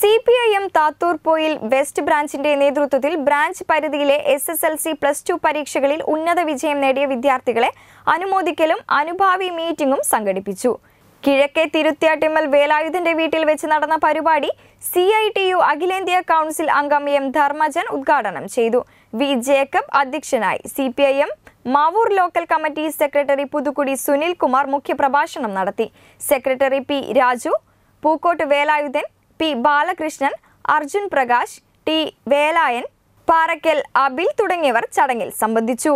C P I M Thathoor Poyil west ബ്രാഞ്ചിന്റെ നേതൃത്വത്തിൽ branch പരിധിയിലെ S S L C plus two പരീക്ഷകളിൽ ഉന്നത വിജയം നേടിയ വിദ്യാർത്ഥികളെ അനുമോദിക്കലും അനുഭാവി മീറ്റിംഗും സംഘടിപ്പിച്ചു കിഴക്കേ തിരുത്തിയാട്ടിമ്മൽ വേലായുധന്റെ വീട്ടിൽ വെച്ച് നടന്ന പരിപാടി സി ഐ ടി യു അഖിലേന്ത്യാ കൗൺസിൽ അംഗം എം ധർമ്മജൻ ഉദ്ഘാടനം ചെയ്തു വി ജേക്കബ് അധ്യക്ഷനായി C P I M Mavoor local committee secretary Puthukkudi Sunilkumar മുഖ്യപ്രഭാഷണം നടത്തി secretary P Raju Pookkot Velayudhan P Balakrishnan Arjun Prakash T Velayan Parakkal Abil തുടങ്ങിയവർ ചടങ്ങിൽ സംബന്ധിച്ചു